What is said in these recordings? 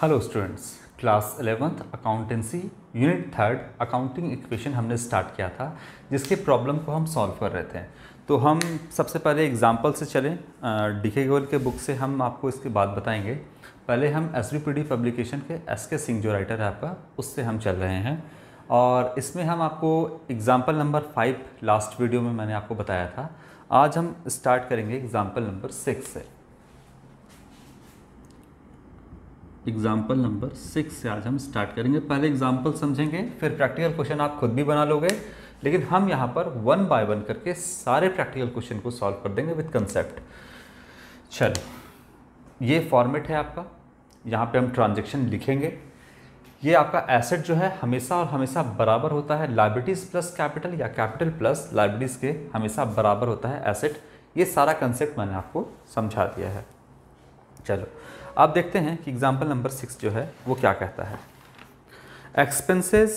hello students class eleventh accountancy unit third accounting equation हमने start किया था जिसके प्रॉब्लम को हम सॉल्व कर रहे थे तो हम सबसे पहले एग्जांपल से चलें डीके गोल के बुक से हम आपको इसके बाद बताएंगे पहले हम एस पब्लिकेशन के एस के सिंह जो राइटर है आपका उससे हम चल रहे हैं और इसमें हम आपको example number five last video में मैंने आपको बताया था आज हम स्टार्ट करेंगे एग्ज़ाम्पल नंबर सिक्स से एग्जाम्पल नंबर सिक्स से आज हम स्टार्ट करेंगे पहले एग्जाम्पल समझेंगे फिर प्रैक्टिकल क्वेश्चन आप खुद भी बना लोगे लेकिन हम यहाँ पर वन बाय वन करके सारे प्रैक्टिकल क्वेश्चन को सॉल्व कर देंगे विथ कंसेप्ट चलो ये फॉर्मेट है आपका यहाँ पे हम ट्रांजेक्शन लिखेंगे ये आपका एसेट जो है हमेशा और हमेशा बराबर होता है लाइब्रिटीज प्लस कैपिटल या कैपिटल प्लस लाइब्रिटीज के हमेशा बराबर होता है एसेट ये सारा कंसेप्ट मैंने आपको समझा दिया है चलो आप देखते हैं कि एग्ज़ाम्पल नंबर सिक्स जो है वो क्या कहता है एक्सपेंसेस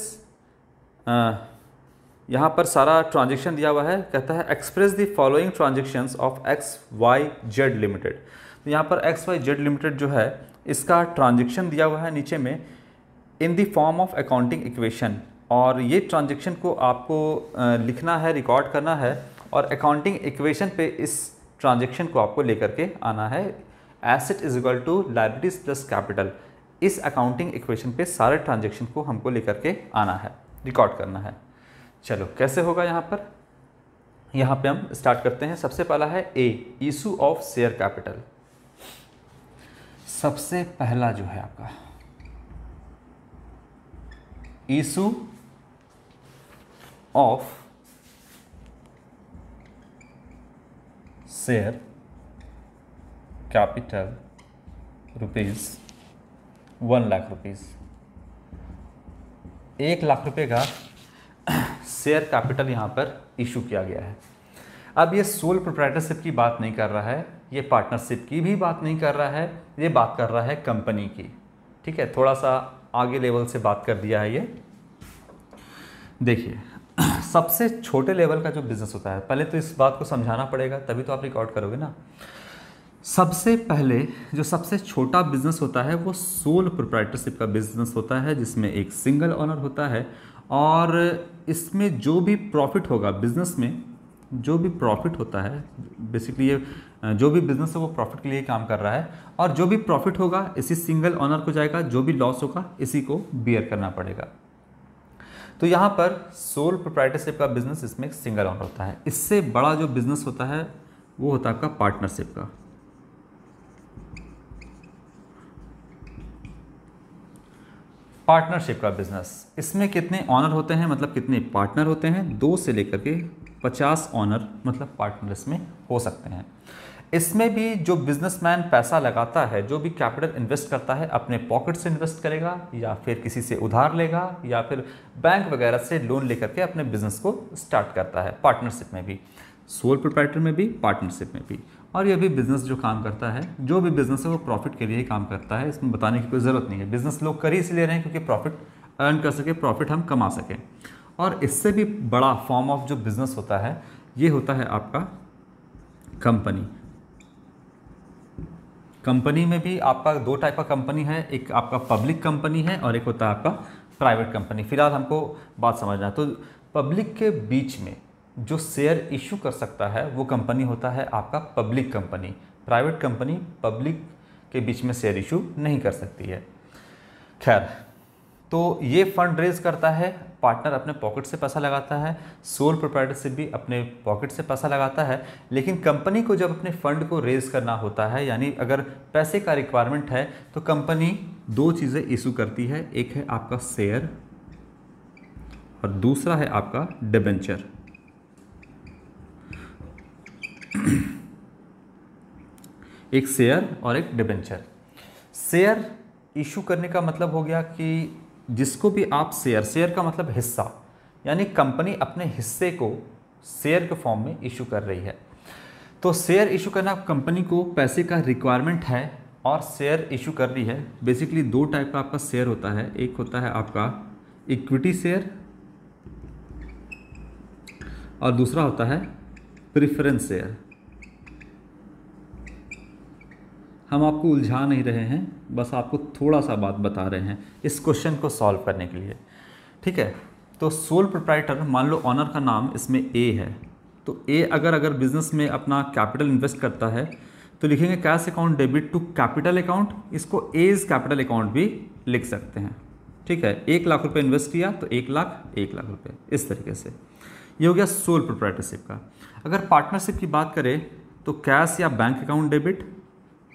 यहाँ पर सारा ट्रांजेक्शन दिया हुआ है कहता है express the following transaction of X Y Z limited तो यहाँ पर एक्स वाई जेड लिमिटेड जो है इसका ट्रांजेक्शन दिया हुआ है नीचे में in the form of accounting equation और ये ट्रांजेक्शन को आपको लिखना है रिकॉर्ड करना है और अकाउंटिंग इक्वेशन पे इस ट्रांजेक्शन को आपको लेकर के आना है asset is equal to liabilities plus capital इस अकाउंटिंग इक्वेशन पे सारे ट्रांजेक्शन को हमको लेकर के आना है रिकॉर्ड करना है चलो कैसे होगा यहाँ पर यहाँ पे हम स्टार्ट करते हैं सबसे पहला है a issue of share capital सबसे पहला जो है आपका issue of share capital rupees one lakh rupees एक लाख रुपए का शेयर कैपिटल यहाँ पर इशू किया गया है अब ये सोल प्रोप्राइटरशिप की बात नहीं कर रहा है ये पार्टनरशिप की भी बात नहीं कर रहा है ये बात कर रहा है कंपनी की ठीक है थोड़ा सा आगे लेवल से बात कर दिया है ये देखिए सबसे छोटे लेवल का जो बिज़नेस होता है पहले तो इस बात को समझाना पड़ेगा तभी तो आप रिकॉर्ड करोगे ना सबसे पहले जो सबसे छोटा बिजनेस होता है वो सोल प्रोप्राइटरशिप का बिजनेस होता है जिसमें एक सिंगल ऑनर होता है और इसमें जो भी प्रॉफिट होगा बिजनेस में जो भी प्रॉफिट होता है बेसिकली ये जो भी बिजनेस है वो प्रॉफिट के लिए काम कर रहा है और जो भी प्रॉफिट होगा इसी सिंगल ऑनर को जाएगा जो भी लॉस होगा इसी को बियर करना पड़ेगा तो यहाँ पर सोल प्रोप्राइटरशिप का बिजनेस इसमें एक सिंगल ऑनर होता है इससे बड़ा जो बिजनेस होता है वो होता है आपका पार्टनरशिप का पार्टनरशिप का बिजनेस इसमें कितने ऑनर होते हैं मतलब कितने पार्टनर होते हैं दो से लेकर के पचास ऑनर मतलब पार्टनर इसमें हो सकते हैं इसमें भी जो बिजनेसमैन पैसा लगाता है जो भी कैपिटल इन्वेस्ट करता है अपने पॉकेट से इन्वेस्ट करेगा या फिर किसी से उधार लेगा या फिर बैंक वगैरह से लोन लेकर के अपने बिजनेस को स्टार्ट करता है पार्टनरशिप में भी सोल प्रोपराइटर में भी पार्टनरशिप में भी और ये भी बिज़नेस जो काम करता है जो भी बिज़नेस है वो प्रॉफिट के लिए ही काम करता है इसमें बताने की कोई ज़रूरत नहीं है बिज़नेस लोग कर ही इसलिए रहे हैं क्योंकि प्रॉफिट अर्न कर सके प्रॉफिट हम कमा सकें और इससे भी बड़ा फॉर्म ऑफ जो बिज़नेस होता है ये होता है आपका कंपनी कंपनी में भी आपका दो टाइप का कंपनी है एक आपका पब्लिक कंपनी है और एक होता है आपका प्राइवेट कंपनी फिलहाल हमको बात समझना है तो पब्लिक के बीच में जो शेयर इशू कर सकता है वो कंपनी होता है आपका public company private company public के बीच में शेयर इशू नहीं कर सकती है खैर तो ये फंड रेज करता है पार्टनर अपने पॉकेट से पैसा लगाता है सोल से भी अपने पॉकेट से पैसा लगाता है लेकिन कंपनी को जब अपने फंड को रेज करना होता है यानी अगर पैसे का रिक्वायरमेंट है तो कंपनी दो चीज़ें इशू करती है एक है आपका शेयर और दूसरा है आपका डिबेंचर एक शेयर और एक डिबेंचर शेयर इशू करने का मतलब हो गया कि जिसको भी आप शेयर शेयर का मतलब हिस्सा यानी कंपनी अपने हिस्से को शेयर के फॉर्म में इशू कर रही है तो शेयर इशू करना कंपनी को पैसे का रिक्वायरमेंट है और शेयर इशू कर रही है बेसिकली दो टाइप का आपका शेयर होता है एक होता है आपका इक्विटी शेयर और दूसरा होता है प्रिफरेंस शेयर हम आपको उलझा नहीं रहे हैं बस आपको थोड़ा सा बात बता रहे हैं इस क्वेश्चन को सॉल्व करने के लिए ठीक है तो सोल प्रोप्राइटर मान लो ऑनर का नाम इसमें ए है तो ए अगर अगर बिजनेस में अपना कैपिटल इन्वेस्ट करता है तो लिखेंगे cash account debit to capital account इसको एज कैपिटल अकाउंट भी लिख सकते हैं ठीक है एक लाख रुपए इन्वेस्ट किया तो एक लाख एक लाख रुपए इस तरीके से ये हो गया सोल प्रोप्राइटरशिप का अगर पार्टनरशिप की बात करें तो कैश या बैंक अकाउंट डेबिट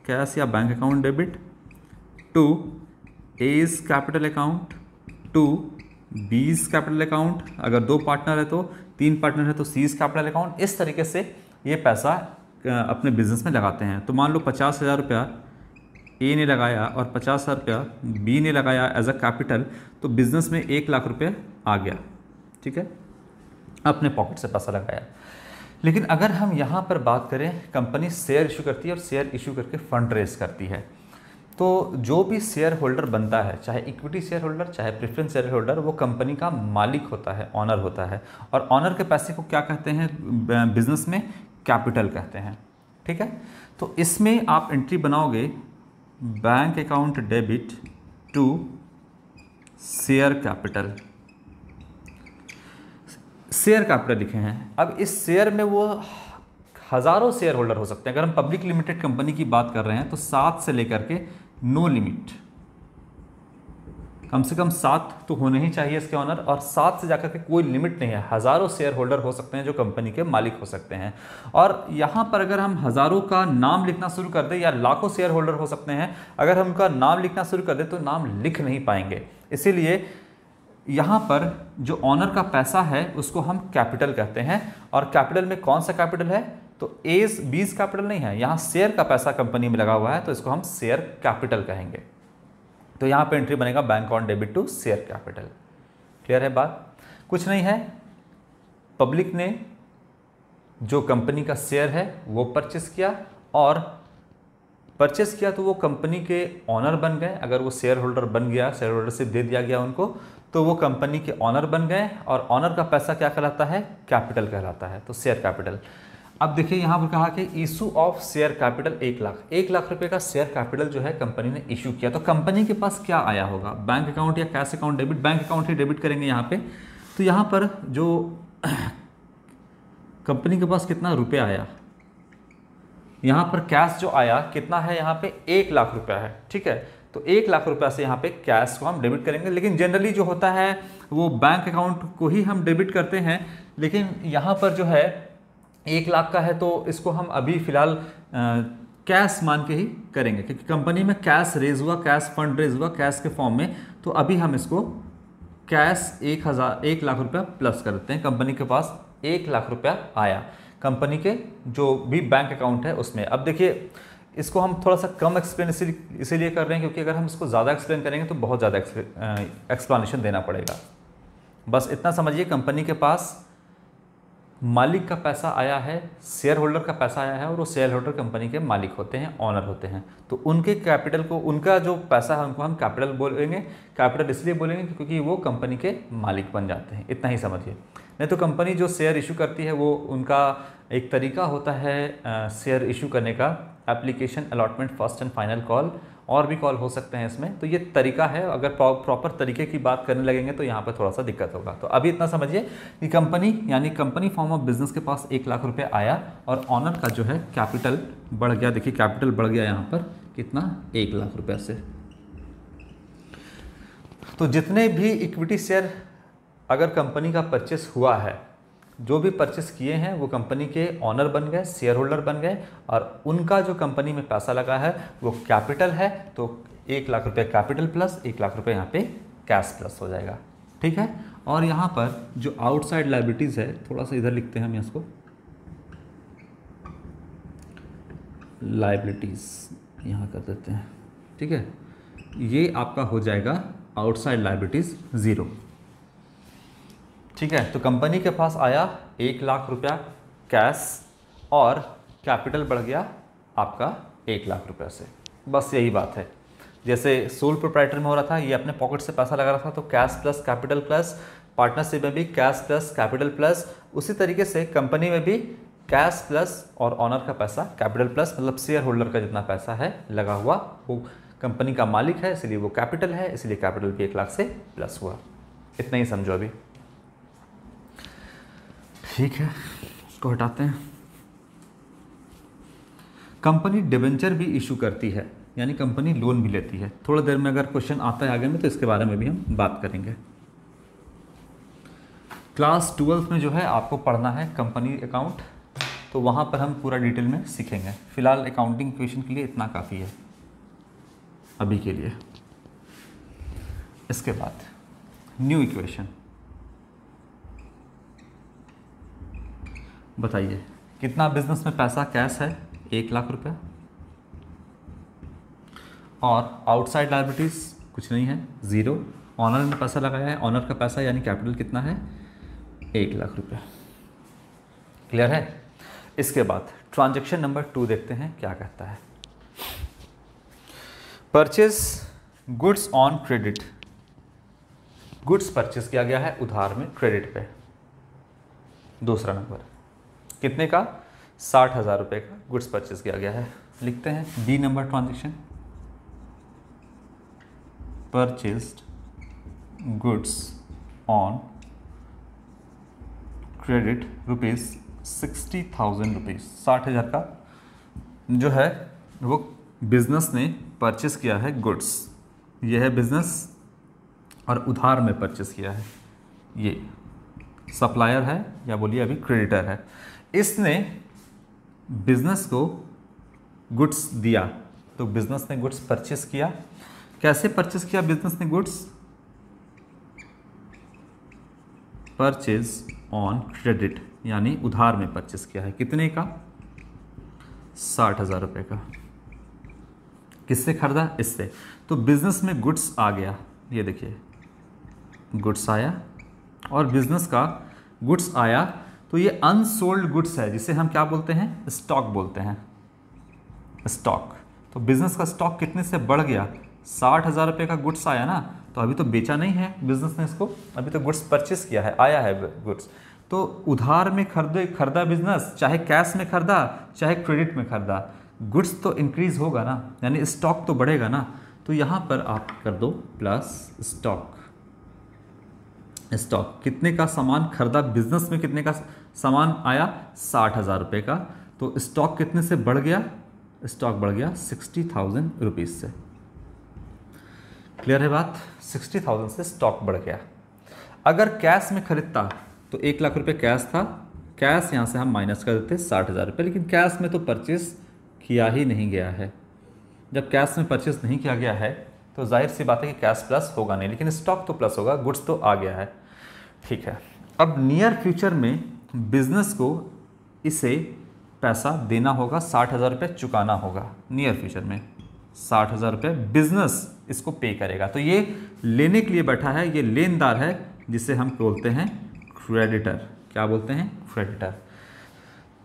कैश या bank account debit to A's capital account to B's capital account अगर दो पार्टनर है तो तीन पार्टनर है तो सीज कैपिटल अकाउंट इस तरीके से ये पैसा अपने बिजनेस में लगाते हैं तो मान लो पचास हज़ार रुपया ए ने लगाया और पचास हज़ार रुपया बी ने लगाया एज अ कैपिटल तो बिज़नेस में एक लाख रुपये आ गया ठीक है अपने पॉकेट से पैसा लगाया लेकिन अगर हम यहाँ पर बात करें कंपनी शेयर इशू करती है और शेयर इशू करके फंड रेज करती है तो जो भी शेयर होल्डर बनता है चाहे इक्विटी शेयर होल्डर चाहे प्रेफरेंस शेयर होल्डर वो कंपनी का मालिक होता है ऑनर होता है और ऑनर के पैसे को क्या कहते हैं बिजनेस में कैपिटल कहते हैं ठीक है तो इसमें आप एंट्री बनाओगे bank account debit to share capital share capital लिखे हैं अब इस शेयर में वो हज़ारों शेयर होल्डर हो सकते हैं अगर हम पब्लिक लिमिटेड कंपनी की बात कर रहे हैं तो सात से लेकर के नो लिमिट कम से कम सात तो होने ही चाहिए इसके ऑनर और सात से जाकर के कोई लिमिट नहीं है हज़ारों शेयर होल्डर हो सकते हैं जो कंपनी के मालिक हो सकते हैं और यहाँ पर अगर हम हज़ारों का नाम लिखना शुरू कर दें या लाखों शेयर होल्डर हो सकते हैं अगर हम उनका नाम लिखना शुरू कर दें तो नाम लिख नहीं पाएंगे इसीलिए यहाँ पर जो ऑनर का पैसा है उसको हम कैपिटल कहते हैं और कैपिटल में कौन सा कैपिटल है तो एज बीज कैपिटल नहीं है यहाँ शेयर का पैसा कंपनी में लगा हुआ है तो इसको हम शेयर कैपिटल कहेंगे तो यहाँ पर एंट्री बनेगा bank on debit to share capital clear है बात कुछ नहीं है पब्लिक ने जो कंपनी का शेयर है वो परचेस किया और परचेस किया तो वो कंपनी के ऑनर बन गए अगर वो शेयर होल्डर बन गया शेयर होल्डर से दे दिया गया उनको तो वो कंपनी के ऑनर बन गए और ऑनर का पैसा क्या कहलाता है कैपिटल कहलाता है तो शेयर कैपिटल अब देखिए यहाँ पर कहा कि इशू ऑफ शेयर कैपिटल एक लाख एक लाख रुपए का शेयर कैपिटल जो है कंपनी ने इशू किया तो कंपनी के पास क्या आया होगा बैंक अकाउंट या cash account debit bank account ही डेबिट करेंगे यहाँ पे तो यहाँ पर जो कंपनी के पास कितना रुपया आया यहाँ पर कैश जो आया कितना है यहाँ पे एक लाख रुपया है ठीक है तो एक लाख रुपया से यहाँ पे कैश को हम डेबिट करेंगे लेकिन जनरली जो होता है वो बैंक अकाउंट को ही हम डेबिट करते हैं लेकिन यहाँ पर जो है एक लाख का है तो इसको हम अभी फ़िलहाल कैश मान के ही करेंगे क्योंकि कंपनी में कैश रेज हुआ कैश फंड रेज हुआ कैश के फॉर्म में तो अभी हम इसको कैश एक हज़ार एक लाख रुपया प्लस कर देते हैं कंपनी के पास एक लाख रुपया आया कंपनी के जो भी बैंक अकाउंट है उसमें अब देखिए इसको हम थोड़ा सा कम एक्सप्लेन इसीलिए कर रहे हैं क्योंकि अगर हम इसको ज़्यादा एक्सप्लेन करेंगे तो बहुत ज़्यादा एक्सप्लेनेशन देना पड़ेगा बस इतना समझिए कंपनी के पास मालिक का पैसा आया है शेयर होल्डर का पैसा आया है और वो शेयर होल्डर कंपनी के मालिक होते हैं ऑनर होते हैं तो उनके कैपिटल को उनका जो पैसा है उनको हम कैपिटल बोलेंगे कैपिटल इसलिए बोलेंगे क्योंकि वो कंपनी के मालिक बन जाते हैं इतना ही समझिए नहीं तो कंपनी जो शेयर इशू करती है वो उनका एक तरीका होता है शेयर इशू करने का application allotment first and final call और भी कॉल हो सकते हैं इसमें तो ये तरीका है अगर प्रॉपर तरीके की बात करने लगेंगे तो यहाँ पर थोड़ा सा दिक्कत होगा तो अभी इतना समझिए कि कंपनी यानी कंपनी फॉर्म ऑफ बिजनेस के पास एक लाख रुपये आया और ऑनर का जो है कैपिटल बढ़ गया देखिए कैपिटल बढ़ गया यहाँ पर कितना एक लाख रुपये से तो जितने भी इक्विटी शेयर अगर कंपनी का परचेस हुआ है जो भी परचेस किए हैं वो कंपनी के ऑनर बन गए शेयर होल्डर बन गए और उनका जो कंपनी में पैसा लगा है वो कैपिटल है तो एक लाख रुपये कैपिटल प्लस एक लाख रुपये यहाँ पे कैश प्लस हो जाएगा ठीक है और यहाँ पर जो आउटसाइड लाइबिलिटीज़ है थोड़ा सा इधर लिखते हैं हम इसको लाइबिलिटीज़ यहाँ कर देते हैं ठीक है ये आपका हो जाएगा आउटसाइड लाइबिलिटीज़ ज़ीरो ठीक है तो कंपनी के पास आया एक लाख रुपया कैश और कैपिटल बढ़ गया आपका एक लाख रुपये से बस यही बात है जैसे सोल प्रोप्राइटर में हो रहा था ये अपने पॉकेट से पैसा लगा रहा था तो cash plus capital plus partnership में भी कैश प्लस कैपिटल प्लस उसी तरीके से कंपनी में भी कैश प्लस और ऑनर का पैसा कैपिटल प्लस मतलब शेयर होल्डर का जितना पैसा है लगा हुआ वो कंपनी का मालिक है इसलिए वो कैपिटल है इसलिए कैपिटल भी एक लाख से प्लस हुआ इतना ही समझो अभी ठीक है इसको हटाते हैं कंपनी डिवेंचर भी इशू करती है यानी कंपनी लोन भी लेती है थोड़ा देर में अगर क्वेश्चन आता है आगे में तो इसके बारे में भी हम बात करेंगे क्लास ट्वेल्थ में जो है आपको पढ़ना है कंपनी अकाउंट तो वहाँ पर हम पूरा डिटेल में सीखेंगे फिलहाल अकाउंटिंग क्वेश्चन के लिए इतना काफ़ी है अभी के लिए इसके बाद न्यू इक्वेशन बताइए कितना बिजनेस में पैसा कैश है एक लाख रुपये और आउटसाइड लाइब्रिटीज कुछ नहीं है ज़ीरो ऑनर में पैसा लगाया है ऑनर का पैसा यानी कैपिटल कितना है एक लाख रुपये क्लियर है इसके बाद ट्रांजेक्शन नंबर टू देखते हैं क्या कहता है purchase goods on credit goods purchase किया गया है उधार में क्रेडिट पे दूसरा नंबर कितने का साठ हज़ार रुपये का गुड्स परचेज किया गया है लिखते हैं B number transaction purchased goods on credit rupees sixty thousand rupees साठ हज़ार का जो है वो बिज़नेस ने परचेस किया है गुड्स यह है बिज़नेस और उधार में परचेस किया है ये सप्लायर है या बोलिए अभी क्रेडिटर है इसने बिजनेस को गुड्स दिया तो बिजनेस ने गुड्स परचेस किया कैसे परचेस किया बिजनेस ने गुड्स परचेज ऑन क्रेडिट यानी उधार में परचेस किया है कितने का साठ हज़ार रुपये का किससे खरीदा इससे तो बिजनेस में गुड्स आ गया ये देखिए गुड्स आया और बिजनेस का गुड्स आया तो ये अनसोल्ड गुड्स है जिसे हम क्या बोलते हैं स्टॉक बोलते हैं स्टॉक तो बिजनेस का स्टॉक कितने से बढ़ गया साठ हज़ार रुपये का गुड्स आया ना तो अभी तो बेचा नहीं है बिजनेस ने इसको अभी तो गुड्स परचेस किया है आया है गुड्स तो उधार में खरीदे खरीदा बिजनेस चाहे कैश में खरीदा चाहे क्रेडिट में खरीदा गुड्स तो इंक्रीज़ होगा ना यानी स्टॉक तो बढ़ेगा ना तो यहाँ पर आप कर दो प्लस स्टॉक स्टॉक कितने का सामान खरीदा बिजनेस में कितने का सामान आया साठ हज़ार रुपये का तो स्टॉक कितने से बढ़ गया स्टॉक बढ़ गया सिक्सटी थाउजेंड रुपीज़ से क्लियर है बात सिक्सटी थाउजेंड से स्टॉक बढ़ गया अगर कैश में खरीदता तो एक लाख रुपये कैश था कैश यहाँ से हम माइनस कर देते साठ हज़ार रुपये लेकिन कैश में तो परचेस किया ही नहीं गया है जब कैश में परचेस नहीं किया गया है तो जाहिर सी बात है कि कैश प्लस होगा नहीं लेकिन स्टॉक तो प्लस होगा गुड्स तो आ गया है ठीक है अब नियर फ्यूचर में बिजनेस को इसे पैसा देना होगा साठ हज़ार रुपये चुकाना होगा नियर फ्यूचर में साठ हज़ार रुपये बिजनेस इसको पे करेगा तो ये लेने के लिए बैठा है ये लेनदार है जिसे हम बोलते हैं क्रेडिटर क्या बोलते हैं क्रेडिटर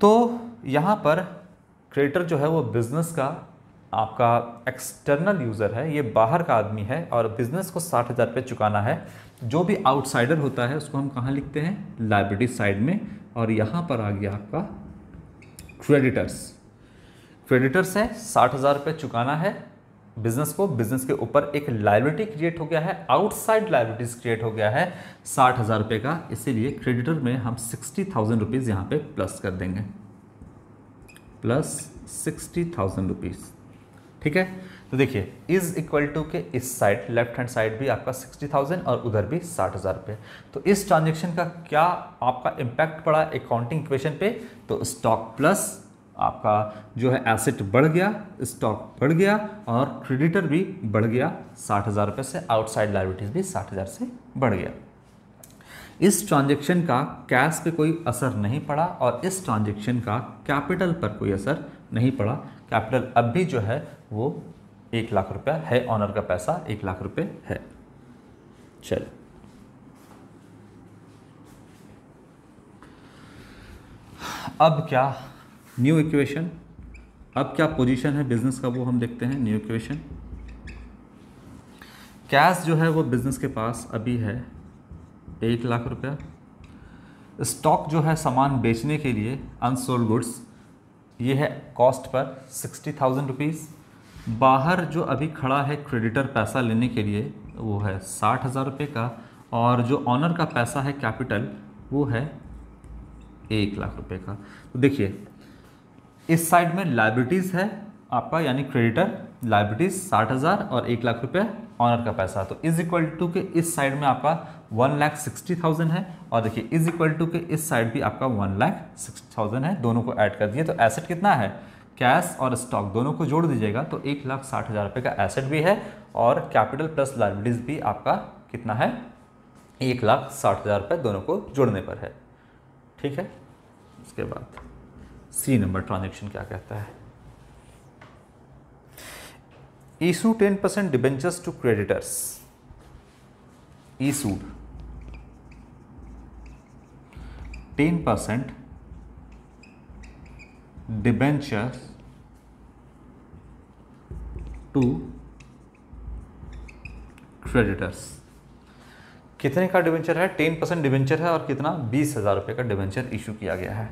तो यहाँ पर क्रेडिटर जो है वो बिज़नेस का आपका एक्सटर्नल यूज़र है ये बाहर का आदमी है और बिज़नेस को साठ हज़ार रुपये चुकाना है जो भी आउटसाइडर होता है उसको हम कहाँ लिखते हैं लाइब्रेरी साइड में और यहाँ पर आ गया आपका क्रेडिटर्स क्रेडिटर्स है साठ हज़ार रुपये चुकाना है बिजनेस को बिजनेस के ऊपर एक लाइब्रेटी क्रिएट हो गया है आउटसाइड लाइब्रेटीज क्रिएट हो गया है साठ हज़ार रुपये का इसीलिए क्रेडिटर में हम सिक्सटी थाउजेंड रुपीज़ यहाँ पर प्लस कर देंगे प्लस सिक्सटी थाउजेंड रुपीज़ ठीक है तो देखिए इज इक्वल टू के इस साइड लेफ्ट हैंड साइड भी आपका सिक्सटी थाउजेंड और उधर भी साठ हज़ार रुपये तो इस ट्रांजेक्शन का क्या आपका इम्पैक्ट पड़ा अकाउंटिंग इक्वेशन पे तो स्टॉक प्लस आपका जो है एसेट बढ़ गया स्टॉक बढ़ गया और क्रेडिटर भी बढ़ गया साठ हज़ार रुपये से आउटसाइड लाइबिलिटीज़ भी साठ हज़ार से बढ़ गया इस ट्रांजेक्शन का कैश पे कोई असर नहीं पड़ा और इस ट्रांजेक्शन का कैपिटल पर कोई असर नहीं पड़ा कैपिटल अब भी जो है वो एक लाख रुपया है ऑनर का पैसा एक लाख रुपये है चल अब क्या न्यू इक्वेशन अब क्या पोजीशन है बिजनेस का वो हम देखते हैं न्यू इक्वेशन कैश जो है वो बिजनेस के पास अभी है एक लाख रुपया स्टॉक जो है सामान बेचने के लिए अनसोल्ड गुड्स ये है cost per sixty thousand rupees बाहर जो अभी खड़ा है क्रेडिटर पैसा लेने के लिए वो है साठ हज़ार रुपये का और जो ऑनर का पैसा है कैपिटल वो है एक लाख रुपए का तो देखिए इस साइड में लाइब्रिटीज़ है आपका यानी क्रेडिटर लाइब्रिटीज साठ हज़ार और एक लाख रुपये ऑनर का पैसा तो इज इक्वल टू के इस साइड में आपका वन लाख सिक्सटी थाउजेंड है और देखिए इज इक्वल टू के इस साइड भी आपका वन लाख सिक्सटी थाउजेंड है दोनों को ऐड कर दिए तो एसेट कितना है कैश और स्टॉक दोनों को जोड़ दीजिएगा तो एक लाख साठ हज़ार रुपये का एसेट भी है और कैपिटल प्लस लाइबिलिटीज़ भी आपका कितना है एक लाख साठ हज़ार रुपये दोनों को जोड़ने पर है ठीक है उसके बाद सी नंबर ट्रांजेक्शन क्या कहता है issue ten percent debentures to creditors issued ten percent debentures to creditors कितने का डिवेंचर है टेन परसेंट डिवेंचर है और कितना बीस हज़ार रुपये का डिवेंचर इशू किया गया है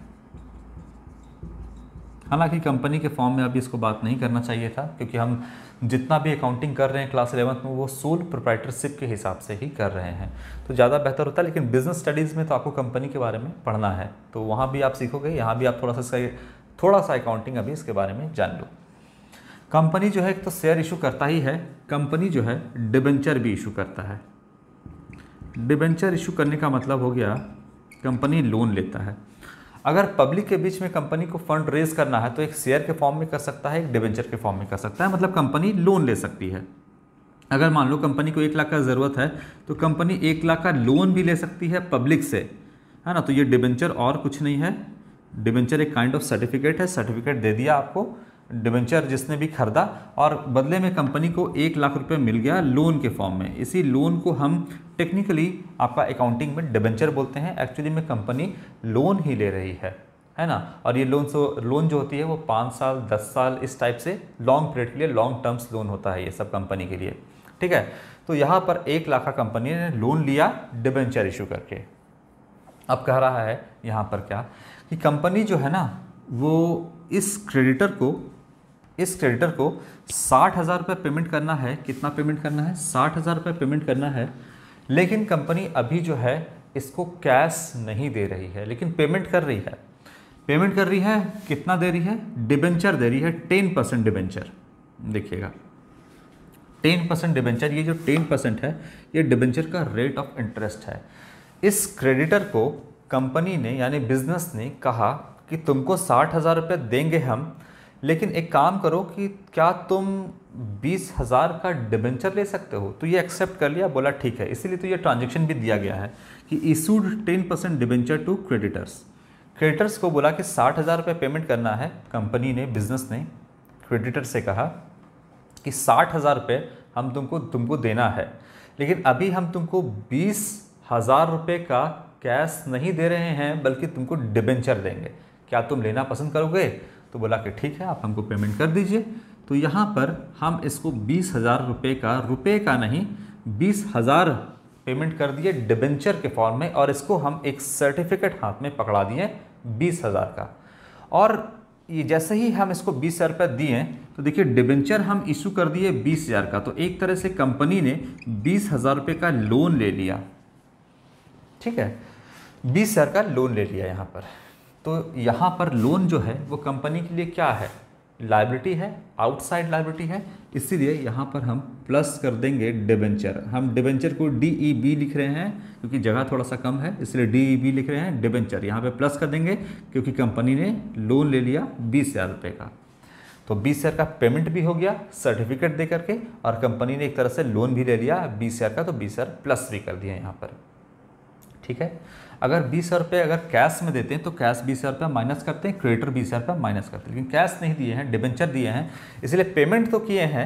हालांकि कंपनी के फॉर्म में अभी इसको बात नहीं करना चाहिए था क्योंकि हम जितना भी अकाउंटिंग कर रहे हैं क्लास इलेवंथ में वो सोल प्रोप्राइटरशिप के हिसाब से ही कर रहे हैं तो ज़्यादा बेहतर होता है लेकिन बिजनेस स्टडीज़ में तो आपको कंपनी के बारे में पढ़ना है तो वहाँ भी आप सीखोगे यहाँ भी आप थोड़ा सा इसका थोड़ा सा अकाउंटिंग अभी इसके बारे में जान लो कंपनी जो है एक तो शेयर इशू करता ही है कंपनी जो है डिबेंचर भी इशू करता है डिबेंचर इशू करने का मतलब हो गया कंपनी लोन लेता है अगर पब्लिक के बीच में कंपनी को फंड रेज करना है तो एक शेयर के फॉर्म में कर सकता है एक डिबेंचर के फॉर्म में कर सकता है मतलब कंपनी लोन ले सकती है अगर मान लो कंपनी को एक लाख का ज़रूरत है तो कंपनी एक लाख का लोन भी ले सकती है पब्लिक से है ना तो ये डिबेंचर और कुछ नहीं है डिबेंचर एक काइंड ऑफ सर्टिफिकेट है सर्टिफिकेट दे दिया आपको डिबेंचर जिसने भी खरीदा और बदले में कंपनी को एक लाख रुपए मिल गया लोन के फॉर्म में इसी लोन को हम टेक्निकली आपका अकाउंटिंग में डिबेंचर बोलते हैं एक्चुअली में कंपनी लोन ही ले रही है है ना और ये लोन सो लोन जो होती है वो पाँच साल दस साल इस टाइप से लॉन्ग पीरियड के लिए लॉन्ग टर्म्स लोन होता है ये सब कंपनी के लिए ठीक है तो यहाँ पर एक लाख का कंपनी ने लोन लिया डिबेंचर इशू करके अब कह रहा है यहाँ पर क्या कि कंपनी जो है ना वो इस क्रेडिटर को इस क्रेडिटर को साठ हज़ार रुपये पेमेंट करना है कितना पेमेंट करना है साठ हज़ार रुपये पेमेंट करना है लेकिन कंपनी अभी जो है इसको कैश नहीं दे रही है लेकिन पेमेंट कर रही है पेमेंट कर रही है कितना दे रही है डिबेंचर दे रही है टेन परसेंट डिबेंचर देखिएगा टेन परसेंट डिबेंचर ये जो टेन परसेंट है ये डिबेंचर का रेट ऑफ इंटरेस्ट है इस क्रेडिटर को कंपनी ने यानी बिजनेस ने कहा कि तुमको साठ हज़ार रुपये देंगे हम लेकिन एक काम करो कि क्या तुम बीस हज़ार का डिबेंचर ले सकते हो तो ये एक्सेप्ट कर लिया बोला ठीक है इसीलिए तो ये ट्रांजेक्शन भी दिया गया है कि issued ten percent debenture to creditors creditors को बोला कि साठ हज़ार रुपये पेमेंट करना है कंपनी ने बिजनेस ने क्रेडिटर से कहा कि साठ हज़ार रुपये हम तुमको तुमको देना है लेकिन अभी हम तुमको बीस हज़ार रुपये का कैश नहीं दे रहे हैं बल्कि तुमको डिबेंचर देंगे क्या तुम लेना पसंद करोगे तो बोला कि ठीक है आप हमको पेमेंट कर दीजिए तो यहाँ पर हम इसको बीस हज़ार रुपये का रुपये का नहीं बीस हज़ार पेमेंट कर दिए डिबेंचर के फॉर्म में और इसको हम एक सर्टिफिकेट हाथ में पकड़ा दिए बीस हज़ार का और ये जैसे ही हम इसको बीस हज़ार रुपये दिए तो देखिए डिबेंचर हम इशू कर दिए बीस हज़ार का तो एक तरह से कंपनी ने बीस हज़ार रुपये का लोन ले लिया ठीक है बीस हज़ार का लोन ले लिया यहाँ पर तो यहाँ पर लोन जो है वो कंपनी के लिए क्या है लाइब्रिटी है आउटसाइड लाइब्रिटी है इसीलिए यहाँ पर हम प्लस कर देंगे डिबेंचर हम डिबेंचर को डी ई बी लिख रहे हैं क्योंकि जगह थोड़ा सा कम है इसलिए डी ई बी लिख रहे हैं डिबेंचर यहाँ पे प्लस कर देंगे क्योंकि कंपनी ने लोन ले लिया बीस हज़ार रुपये का तो बीस हज़ार का पेमेंट भी हो गया सर्टिफिकेट दे करके और कंपनी ने एक तरह से लोन भी ले लिया बीस हज़ार का तो बीस हज़ार प्लस भी कर दिया यहाँ पर ठीक है अगर बीस रुपये अगर कैश में देते हैं तो कैश बीस हज़ार रुपये माइनस करते हैं क्रेडिटर बीस हज़ार माइनस करते हैं लेकिन कैश नहीं दिए हैं डिबेंचर दिए हैं इसलिए पेमेंट तो किए हैं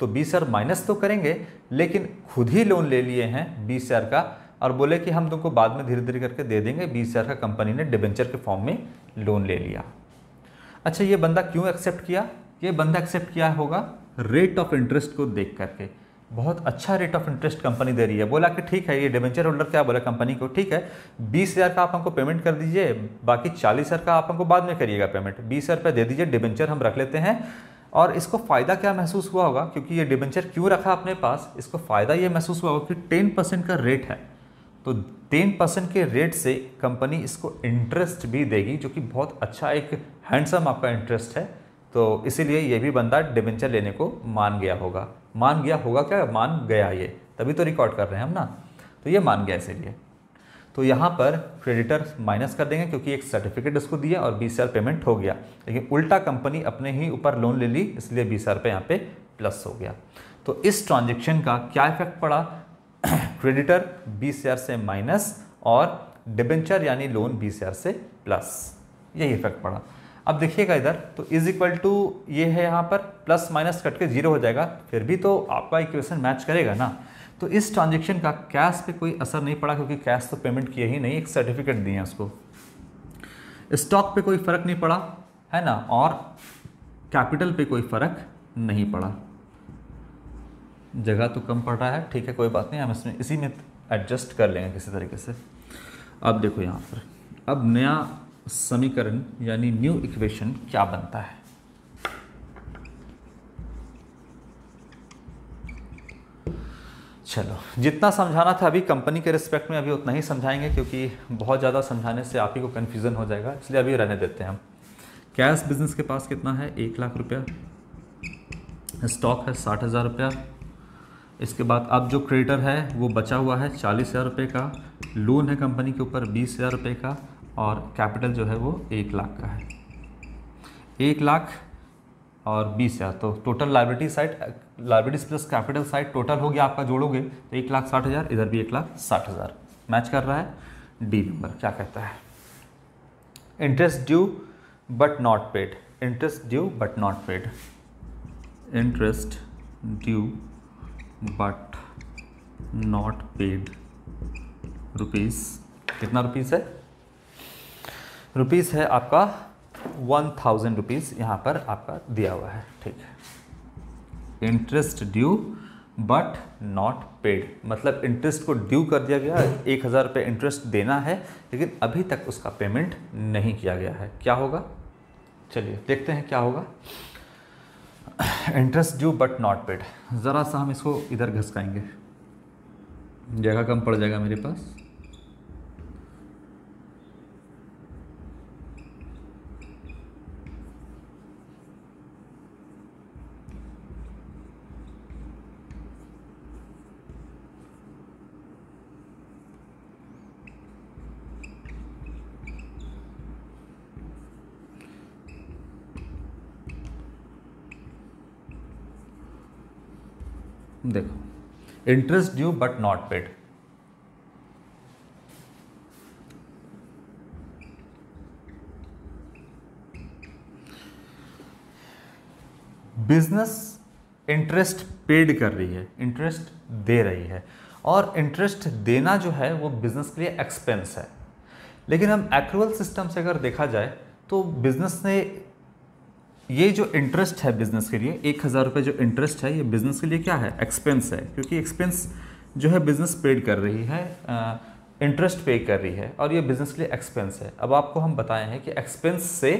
तो बीस हज़ार माइनस तो करेंगे लेकिन खुद ही लोन ले लिए हैं बीस हज़ार का और बोले कि हम तुमको बाद में धीरे धीरे करके दे देंगे बीस हज़ार का कंपनी ने डिबेंचर के फॉर्म में लोन ले लिया अच्छा ये बंदा क्यों एक्सेप्ट किया ये बंदा एक्सेप्ट किया होगा रेट ऑफ इंटरेस्ट को देख करके बहुत अच्छा रेट ऑफ इंटरेस्ट कंपनी दे रही है बोला कि ठीक है ये डिवेंचर होल्डर क्या बोला कंपनी को ठीक है बीस हज़ार का आप हमको पेमेंट कर दीजिए बाकी चालीस हज़ार का आप हमको बाद में करिएगा पेमेंट बीस हज़ार रुपये दे दीजिए डिवेंचर हम रख लेते हैं और इसको फ़ायदा क्या महसूस हुआ होगा क्योंकि ये डिबेंचर क्यों रखा अपने पास इसको फ़ायदा ये महसूस हुआ होगा कि टेन परसेंट का रेट है तो टेन परसेंट के रेट से कंपनी इसको इंटरेस्ट भी देगी जो कि बहुत अच्छा एक हैंडसम आपका इंटरेस्ट है तो इसीलिए ये भी बंदा डिबेंचर लेने को मान गया होगा मान गया होगा क्या मान गया ये तभी तो रिकॉर्ड कर रहे हैं हम ना तो ये मान गया इसीलिए तो यहाँ पर क्रेडिटर माइनस कर देंगे क्योंकि एक सर्टिफिकेट इसको दिया और बीस हज़ार पेमेंट हो गया लेकिन उल्टा कंपनी अपने ही ऊपर लोन ले ली इसलिए बीस हज़ार रुपये यहाँ पे प्लस हो गया तो इस ट्रांजेक्शन का क्या इफेक्ट पड़ा क्रेडिटर बीस हज़ार से माइनस और डिबेंचर यानी लोन बीस हज़ार से प्लस यही इफेक्ट पड़ा अब देखिएगा इधर तो इज इक्वल टू ये है यहाँ पर प्लस माइनस कट के जीरो हो जाएगा फिर भी तो आपका इक्वेशन मैच करेगा ना तो इस ट्रांजेक्शन का कैश पे कोई असर नहीं पड़ा क्योंकि कैश तो पेमेंट किया ही नहीं एक सर्टिफिकेट दिए हैं उसको स्टॉक पे कोई फ़र्क नहीं पड़ा है ना और कैपिटल पे कोई फ़र्क नहीं पड़ा जगह तो कम पड़ रहा है ठीक है कोई बात नहीं हम इसमें इसी में एडजस्ट कर लेंगे किसी तरीके से अब देखो यहाँ पर अब नया समीकरण यानी न्यू इक्वेशन क्या बनता है चलो जितना समझाना था अभी कंपनी के रिस्पेक्ट में अभी उतना ही समझाएंगे क्योंकि बहुत ज़्यादा समझाने से आप ही को कन्फ्यूज़न हो जाएगा इसलिए अभी रहने देते हैं हम कैश बिजनेस के पास कितना है एक लाख रुपया स्टॉक है साठ हज़ार रुपया इसके बाद अब जो क्रेडिटर है वो बचा हुआ है चालीस हज़ार रुपये का लोन है कंपनी के ऊपर बीस हज़ार रुपये का और कैपिटल जो है वो एक लाख का है एक लाख और बीस हज़ार तो total liability side liabilities plus capital side total हो गया आपका जोड़ोगे तो एक लाख साठ हज़ार इधर भी एक लाख साठ हज़ार मैच कर रहा है डी नंबर क्या कहता है interest due but not paid interest due but not paid interest due but not paid rupees कितना रुपीज़ है रुपीज़ है आपका वन थाउजेंड रुपीज़ यहाँ पर आपका दिया हुआ है ठीक है interest due but not paid मतलब इंटरेस्ट को ड्यू कर दिया गया एक हज़ार रुपये इंटरेस्ट देना है लेकिन अभी तक उसका पेमेंट नहीं किया गया है क्या होगा चलिए देखते हैं क्या होगा interest due but not paid ज़रा सा हम इसको इधर घसकाएंगे जगह कम पड़ जाएगा मेरे पास interest due but not paid business interest paid कर रही है इंटरेस्ट दे रही है और इंटरेस्ट देना जो है वो बिजनेस के लिए एक्सपेंस है लेकिन हम एक्रूअल सिस्टम से अगर देखा जाए तो बिजनेस ने ये जो इंटरेस्ट है बिज़नेस के लिए एक हज़ार रुपये जो इंटरेस्ट है ये बिज़नेस के लिए क्या है एक्सपेंस है क्योंकि एक्सपेंस जो है बिज़नेस पेड कर रही है इंटरेस्ट पे कर रही है और ये बिज़नेस के लिए एक्सपेंस है अब आपको हम बताए हैं कि एक्सपेंस से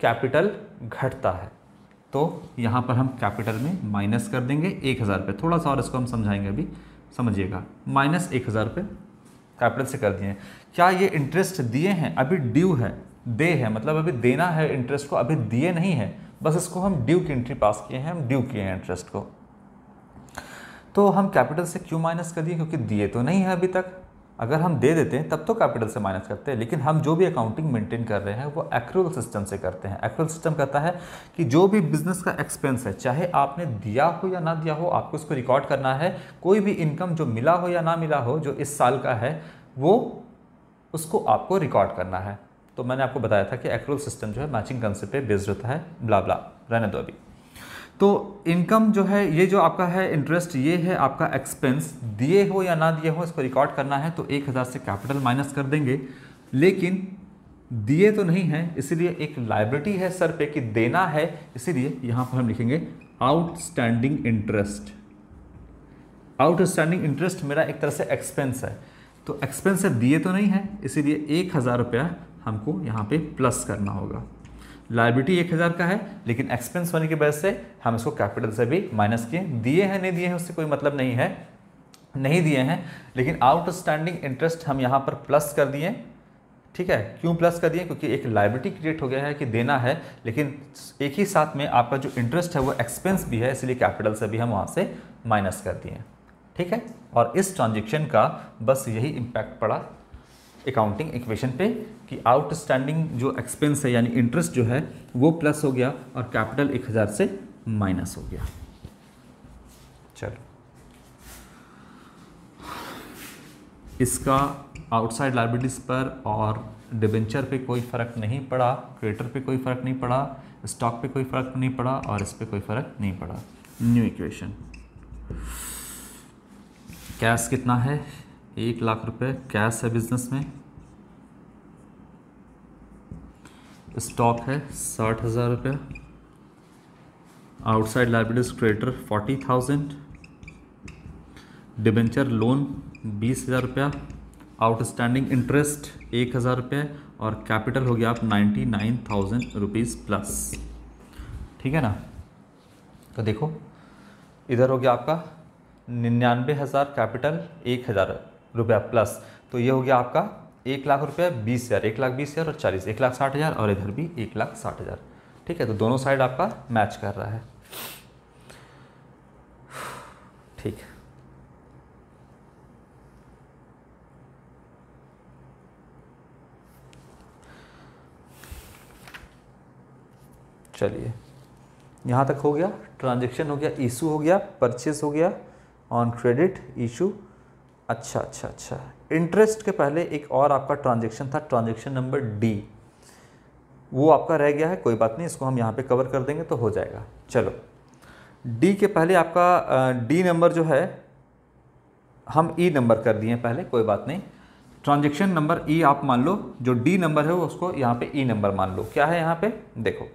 कैपिटल घटता है तो यहाँ पर हम कैपिटल में माइनस कर देंगे एक हज़ार रुपये थोड़ा सा और इसको हम समझाएंगे अभी समझिएगा माइनस एक हज़ार रुपये कैपिटल से कर दिए क्या ये इंटरेस्ट दिए हैं अभी ड्यू है दे है मतलब अभी देना है इंटरेस्ट को अभी दिए नहीं है बस इसको हम ड्यू की एंट्री पास किए हैं हम ड्यू किए हैं इंटरेस्ट को तो हम कैपिटल से क्यों माइनस कर दिए क्योंकि दिए तो नहीं है अभी तक अगर हम दे देते हैं तब तो कैपिटल से माइनस करते हैं लेकिन हम जो भी अकाउंटिंग मेंटेन कर रहे हैं वो एक्रूअल सिस्टम से करते हैं एक्रूअल सिस्टम कहता है कि जो भी बिजनेस का एक्सपेंस है चाहे आपने दिया हो या ना दिया हो आपको इसको रिकॉर्ड करना है कोई भी इनकम जो मिला हो या ना मिला हो जो इस साल का है वो उसको आपको रिकॉर्ड करना है तो मैंने आपको बताया था कि एक्रोल सिस्टम जो है मैचिंग कंसेप्ट पे बेस्ड होता है ब्लाबला रहने दो अभी तो इनकम जो है ये जो आपका है इंटरेस्ट ये है आपका एक्सपेंस दिए हो या ना दिए हो इसको रिकॉर्ड करना है तो एक हज़ार से कैपिटल माइनस कर देंगे लेकिन दिए तो नहीं है इसीलिए एक लाइब्रेटी है सर पे कि देना है इसीलिए यहाँ पर हम लिखेंगे आउटस्टैंडिंग इंटरेस्ट आउटस्टैंडिंग इंटरेस्ट मेरा एक तरह से एक्सपेंस है तो एक्सपेंस दिए तो नहीं है इसीलिए एक हज़ार रुपया हमको यहाँ पे प्लस करना होगा लाइबिलिटी एक हज़ार का है लेकिन एक्सपेंस होने की वजह से हम इसको कैपिटल से भी माइनस किए दिए हैं नहीं दिए हैं उससे कोई मतलब नहीं है नहीं दिए हैं लेकिन आउटस्टैंडिंग इंटरेस्ट हम यहाँ पर प्लस कर दिए ठीक है क्यों प्लस कर दिए क्योंकि एक लाइबिलिटी क्रिएट हो गया है कि देना है लेकिन एक ही साथ में आपका जो इंटरेस्ट है वो एक्सपेंस भी है इसलिए कैपिटल से भी हम वहाँ से माइनस कर दिए ठीक है और इस ट्रांजेक्शन का बस यही इम्पैक्ट पड़ा अकाउंटिंग इक्वेशन पे कि आउटस्टैंडिंग जो एक्सपेंस है यानी इंटरेस्ट जो है वो प्लस हो गया और कैपिटल एक हज़ार से माइनस हो गया चलो इसका आउटसाइड लाइबिलिटीज़ पर और डिबेंचर पे कोई फ़र्क नहीं पड़ा क्रेडिटर पे कोई फ़र्क नहीं पड़ा स्टॉक पे कोई फ़र्क नहीं पड़ा और इस पर कोई फ़र्क नहीं पड़ा न्यू इक्वेशन कैश कितना है एक लाख रुपए कैश है बिजनेस में स्टॉक है साठ हज़ार रुपये outside liabilities creditor forty thousand debenture loan बीस हज़ार रुपया आउटस्टैंडिंग इंटरेस्ट एक हज़ार रुपये और कैपिटल हो गया आप ninety nine thousand rupees plus ठीक है ना तो देखो इधर हो गया आपका निन्यानवे हज़ार कैपिटल एक हज़ार रुपया प्लस तो ये हो गया आपका एक लाख रुपया बीस हज़ार एक लाख बीस हज़ार और चालीस एक लाख साठ हज़ार और इधर भी एक लाख साठ हज़ार ठीक है तो दोनों साइड आपका मैच कर रहा है ठीक चलिए यहाँ तक हो गया ट्रांजेक्शन हो गया इशू हो गया परचेस हो गया ऑन क्रेडिट इशू अच्छा अच्छा अच्छा इंटरेस्ट के पहले एक और आपका ट्रांजेक्शन था ट्रांजेक्शन नंबर डी वो आपका रह गया है कोई बात नहीं इसको हम यहाँ पे कवर कर देंगे तो हो जाएगा चलो डी के पहले आपका डी नंबर जो है हम ई e नंबर कर दिए पहले कोई बात नहीं ट्रांजेक्शन नंबर ई आप मान लो जो डी नंबर है वो उसको यहाँ पे ई e नंबर मान लो क्या है यहाँ पे देखो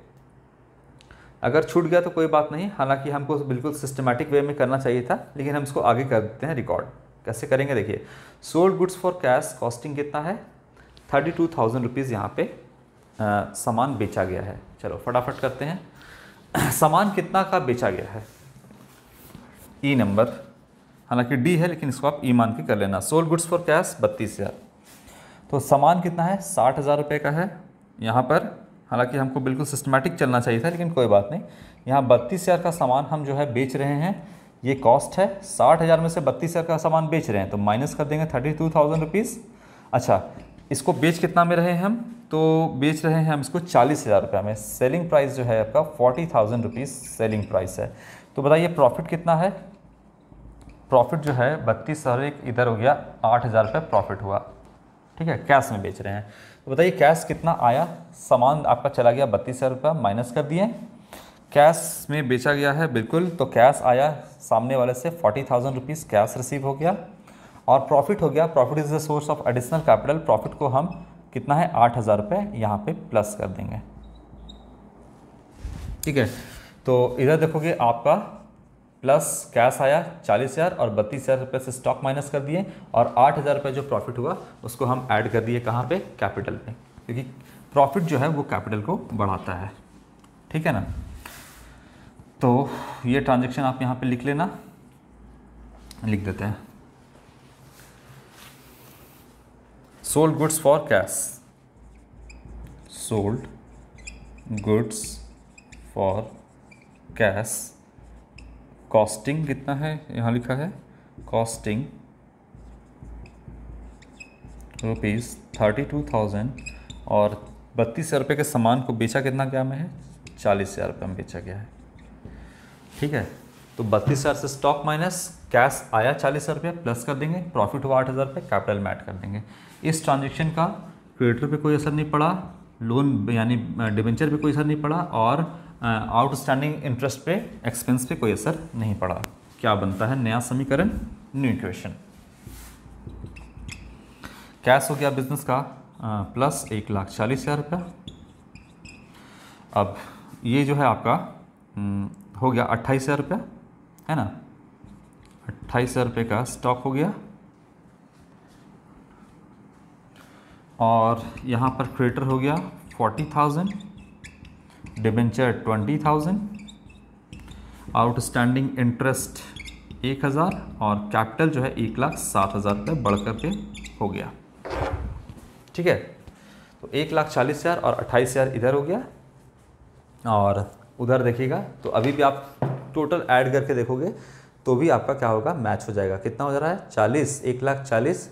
अगर छूट गया तो कोई बात नहीं हालांकि हमको बिल्कुल सिस्टमेटिक वे में करना चाहिए था लेकिन हम इसको आगे कर देते हैं रिकॉर्ड कैसे करेंगे देखिए sold goods for cash costing कितना है थर्टी टू थाउजेंड रुपीज़ यहाँ पे सामान बेचा गया है चलो फटाफट करते हैं सामान कितना का बेचा गया है ई e नंबर हालांकि डी है लेकिन इसको आप ई e मान के कर लेना सोल्ड गुड्स फॉर कैश बत्तीस हज़ार तो सामान कितना है साठ हज़ार रुपये का है यहाँ पर हालांकि हमको बिल्कुल सिस्टमेटिक चलना चाहिए था लेकिन कोई बात नहीं यहाँ बत्तीस हज़ार का सामान हम जो है बेच रहे हैं ये कॉस्ट है साठ हज़ार में से बत्तीस हज़ार का सामान बेच रहे हैं तो माइनस कर देंगे थर्टी टू थाउजेंड रुपीज़ अच्छा इसको बेच कितना में रहे हैं हम तो बेच रहे हैं हम इसको चालीस हज़ार रुपये में सेलिंग प्राइस जो है आपका forty thousand rupees selling price है तो बताइए प्रॉफिट कितना है प्रॉफिट जो है बत्तीस हज़ार एक इधर हो गया आठ हज़ार रुपये प्रॉफिट हुआ ठीक है कैश में बेच रहे हैं तो बताइए कैश कितना आया सामान आपका चला गया बत्तीस हज़ार रुपया माइनस कर दिए कैश में बेचा गया है बिल्कुल तो कैश आया सामने वाले से forty thousand rupees cash receive हो गया और प्रॉफिट हो गया profit is the source of additional capital profit को हम कितना है आठ हज़ार रुपये यहाँ पर प्लस कर देंगे ठीक है तो इधर देखोगे आपका प्लस कैश आया चालीस हज़ार और बत्तीस हज़ार रुपये से स्टॉक माइनस कर दिए और आठ हज़ार रुपये जो प्रॉफिट हुआ उसको हम ऐड कर दिए कहाँ पे कैपिटल पे क्योंकि प्रॉफिट जो है वो कैपिटल को बढ़ाता है ठीक है ना तो ये ट्रांजेक्शन आप यहाँ पे लिख लेना लिख देते हैं sold goods for cash sold goods for cash costing कितना है यहाँ लिखा है costing rupees thirty two thousand और बत्तीस हज़ार रुपये के सामान को बेचा कितना गया में है चालीस हज़ार रुपये में बेचा गया है ठीक है तो बत्तीस हज़ार से स्टॉक माइनस कैश आया चालीस हज़ार रुपया प्लस कर देंगे प्रॉफिट हुआ आठ हज़ार रुपये कैपिटल में ऐड कर देंगे इस ट्रांजेक्शन का क्रेडिटर पे कोई असर नहीं पड़ा लोन यानी डिवेंचर पे कोई असर नहीं पड़ा और आउटस्टैंडिंग इंटरेस्ट पे एक्सपेंस पे कोई असर नहीं पड़ा क्या बनता है नया समीकरण न्यू इक्वेशन कैश हो गया बिजनेस का प्लस एक लाख चालीस हज़ार रुपया अब ये जो है आपका हम्म, हो गया अट्ठाईस हज़ार रुपया है ना अट्ठाईस हज़ार रुपये का स्टॉक हो गया और यहाँ पर क्रेडिटर हो गया forty thousand debenture twenty thousand outstanding interest एक हज़ार और कैपिटल जो है एक लाख साठ हज़ार रुपये बढ़ करके हो गया ठीक है तो एक लाख चालीस हज़ार और अट्ठाईस हज़ार इधर हो गया और उधर देखिएगा तो अभी भी आप टोटल ऐड करके देखोगे तो भी आपका क्या होगा मैच हो जाएगा कितना हो जा रहा है चालीस एक लाख चालीस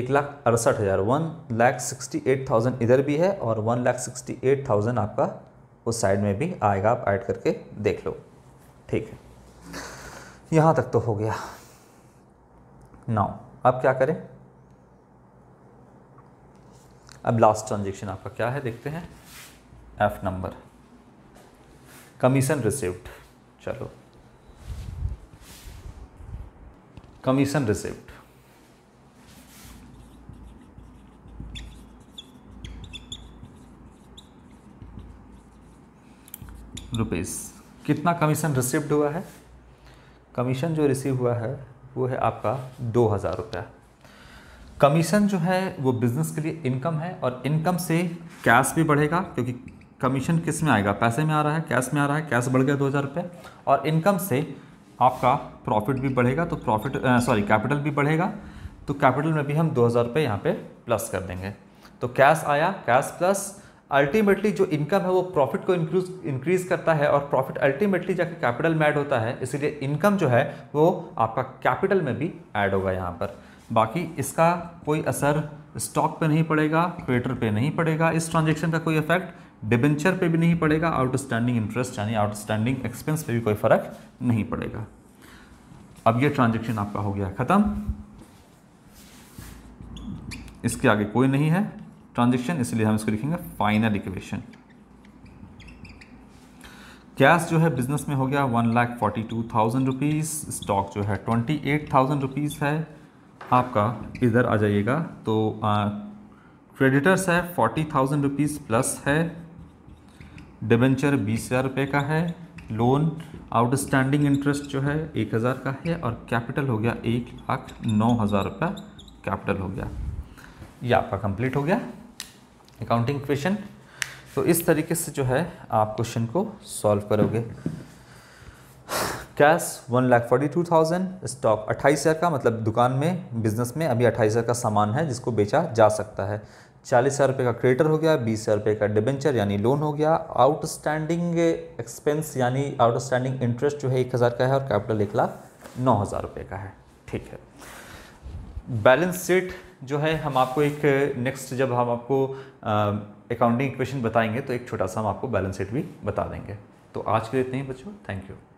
एक लाख अड़सठ हज़ार one lakh sixty eight thousand इधर भी है और one lakh sixty eight thousand आपका उस साइड में भी आएगा आप ऐड करके देख लो ठीक है यहाँ तक तो हो गया नाउ अब क्या करें अब लास्ट ट्रांजेक्शन आपका क्या है देखते हैं एफ नंबर कमीशन रिसिप्ट चलो कमीशन रिसिप्ट रुपीज़ कितना कमीशन रिसिप्ट हुआ है कमीशन जो रिसीव हुआ है वो है आपका दो हज़ार रुपया कमीशन जो है वो बिज़नेस के लिए इनकम है और इनकम से कैश भी बढ़ेगा क्योंकि कमीशन किस में आएगा पैसे में आ रहा है कैश में आ रहा है कैश बढ़ गया दो हज़ार रुपये और इनकम से आपका प्रॉफिट भी बढ़ेगा तो प्रॉफिट सॉरी कैपिटल भी बढ़ेगा तो कैपिटल में भी हम दो हज़ार रुपये यहाँ पर प्लस कर देंगे तो कैश आया कैश प्लस अल्टीमेटली जो इनकम है वो प्रॉफिट को इंक्रीज इंक्रीज करता है और प्रॉफिट अल्टीमेटली जाकर कैपिटल में ऐड होता है इसीलिए इनकम जो है वो आपका कैपिटल में भी ऐड होगा यहाँ पर बाकी इसका कोई असर स्टॉक पे नहीं पड़ेगा क्रेटर पे नहीं पड़ेगा इस ट्रांजेक्शन का कोई इफेक्ट डिबेंचर पे भी नहीं पड़ेगा आउटस्टैंडिंग इंटरेस्ट यानी आउटस्टैंडिंग एक्सपेंस पे भी कोई फ़र्क नहीं पड़ेगा अब ये ट्रांजेक्शन आपका हो गया ख़त्म इसके आगे कोई नहीं है ट्रांजेक्शन इसलिए हम इसको लिखेंगे फाइनल इक्वेशन कैश जो है बिजनेस में हो गया one lakh forty two thousand rupees stock जो है ट्वेंटी एट थाउजेंड रुपीज़ है आपका इधर आ जाइएगा तो क्रेडिटर्स है फोर्टी थाउजेंड रुपीज़ प्लस है डिबेंचर बीस हज़ार रुपये का है लोन आउटस्टैंडिंग इंटरेस्ट जो है एक हज़ार का है और कैपिटल हो गया एक लाख नौ हज़ार रुपया कैपिटल हो गया ये आपका कंप्लीट हो गया अकाउंटिंग क्वेश्चन तो इस तरीके से जो है आप क्वेश्चन को सॉल्व करोगे cash one lakh forty two thousand stock अट्ठाईस हज़ार का मतलब दुकान में बिजनेस में अभी अट्ठाईस हज़ार का सामान है जिसको बेचा जा सकता है चालीस हज़ार रुपये का क्रेडिटर हो गया बीस हज़ार रुपये का डिबेंचर यानी लोन हो गया आउटस्टैंडिंग एक्सपेंस यानी आउटस्टैंडिंग इंटरेस्ट जो है एक हज़ार का है और कैपिटल एक लाख नौ हज़ार रुपये का है ठीक है बैलेंस शीट जो है हम आपको एक नेक्स्ट जब हम आपको अकाउंटिंग इक्वेशन बताएंगे तो एक छोटा सा हम आपको बैलेंस शीट भी बता देंगे तो आज के लिए इतने ही बच्चों थैंक यू